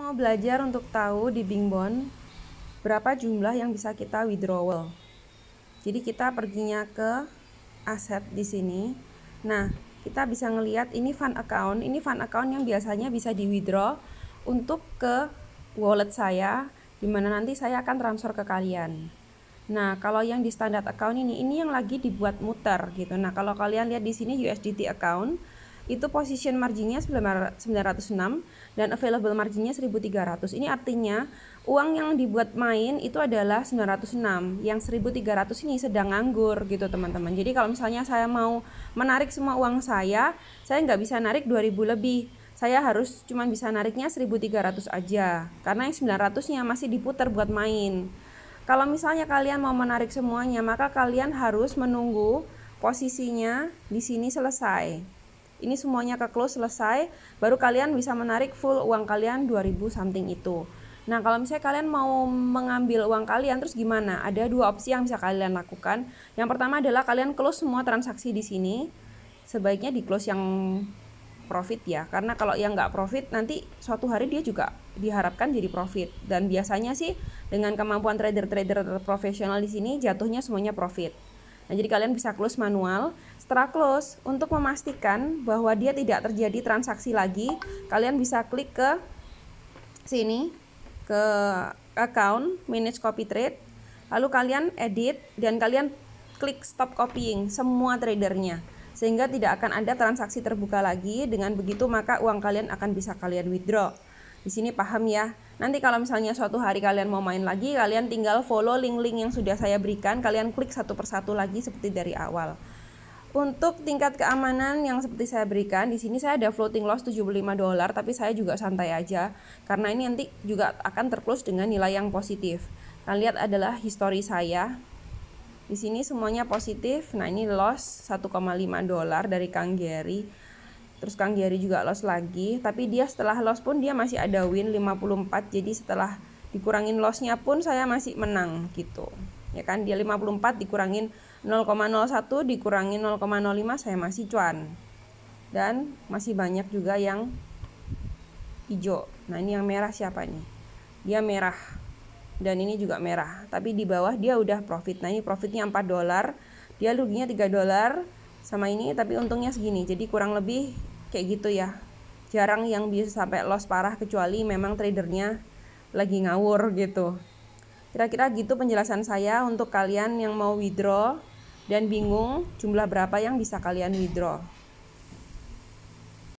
mau belajar untuk tahu di Bingbon berapa jumlah yang bisa kita withdrawal. Jadi kita perginya ke aset di sini. Nah, kita bisa ngelihat ini fund account, ini fund account yang biasanya bisa di withdraw untuk ke wallet saya dimana nanti saya akan transfer ke kalian. Nah, kalau yang di standard account ini, ini yang lagi dibuat muter gitu. Nah, kalau kalian lihat di sini USDT account, itu position marginnya 906 dan available marginnya 1300. Ini artinya uang yang dibuat main itu adalah 906, yang 1300 ini sedang anggur gitu teman-teman. Jadi kalau misalnya saya mau menarik semua uang saya, saya nggak bisa narik 2000 lebih. Saya harus cuman bisa nariknya 1300 aja, karena yang 900-nya masih diputar buat main. Kalau misalnya kalian mau menarik semuanya, maka kalian harus menunggu posisinya di sini selesai ini semuanya ke close selesai baru kalian bisa menarik full uang kalian 2000 something itu Nah, kalau misalnya kalian mau mengambil uang kalian, terus gimana? Ada dua opsi yang bisa kalian lakukan. Yang pertama adalah kalian close semua transaksi di sini. Sebaiknya di close yang profit ya, karena kalau yang nggak profit nanti suatu hari dia juga diharapkan jadi profit. Dan biasanya sih dengan kemampuan trader-trader profesional di sini jatuhnya semuanya profit. Nah, jadi kalian bisa close manual. Setelah close, untuk memastikan bahwa dia tidak terjadi transaksi lagi, kalian bisa klik ke sini ke account manage copy trade lalu kalian edit dan kalian klik stop copying semua tradernya sehingga tidak akan ada transaksi terbuka lagi dengan begitu maka uang kalian akan bisa kalian withdraw di sini paham ya. Nanti kalau misalnya suatu hari kalian mau main lagi, kalian tinggal follow link-link yang sudah saya berikan, kalian klik satu persatu lagi seperti dari awal. Untuk tingkat keamanan yang seperti saya berikan, di sini saya ada floating loss 75 dolar, tapi saya juga santai aja karena ini nanti juga akan terklus dengan nilai yang positif. Kalian nah, lihat adalah histori saya. Di sini semuanya positif. Nah, ini loss 1,5 dolar dari Kang Gary terus Kang Gary juga loss lagi tapi dia setelah loss pun dia masih ada win 54 jadi setelah dikurangin lossnya pun saya masih menang gitu ya kan dia 54 dikurangin 0,01 dikurangin 0,05 saya masih cuan dan masih banyak juga yang hijau nah ini yang merah siapa nih dia merah dan ini juga merah tapi di bawah dia udah profit nah ini profitnya 4 dolar dia ruginya 3 dolar sama ini tapi untungnya segini jadi kurang lebih kayak gitu ya jarang yang bisa sampai loss parah kecuali memang tradernya lagi ngawur gitu kira-kira gitu penjelasan saya untuk kalian yang mau withdraw dan bingung jumlah berapa yang bisa kalian withdraw